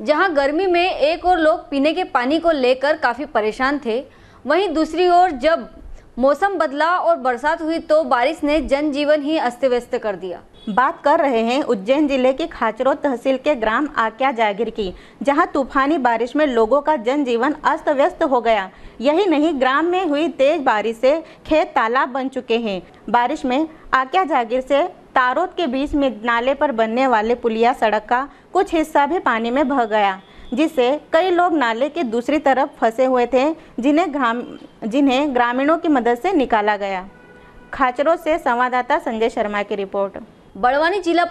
जहां गर्मी में एक और लोग पीने के पानी को लेकर काफ़ी परेशान थे वहीं दूसरी ओर जब मौसम बदला और बरसात हुई तो बारिश ने जनजीवन ही अस्त व्यस्त कर दिया बात कर रहे हैं उज्जैन जिले के खाचरो तहसील के ग्राम आक्या जागिर की जहां तूफानी बारिश में लोगों का जनजीवन अस्त व्यस्त हो गया यही नहीं ग्राम में हुई तेज बारिश से खेत तालाब बन चुके हैं बारिश में आक्या जागिर से तारोद के बीच में नाले पर बनने वाले पुलिया सड़क का कुछ हिस्सा भी पानी में बह गया जिससे कई लोग नाले के दूसरी तरफ फंसे हुए थे जिन्हें ग्राम जिन्हें ग्रामीणों की मदद से निकाला गया खाचरों से संवाददाता संजय शर्मा की रिपोर्ट बड़वानी जिला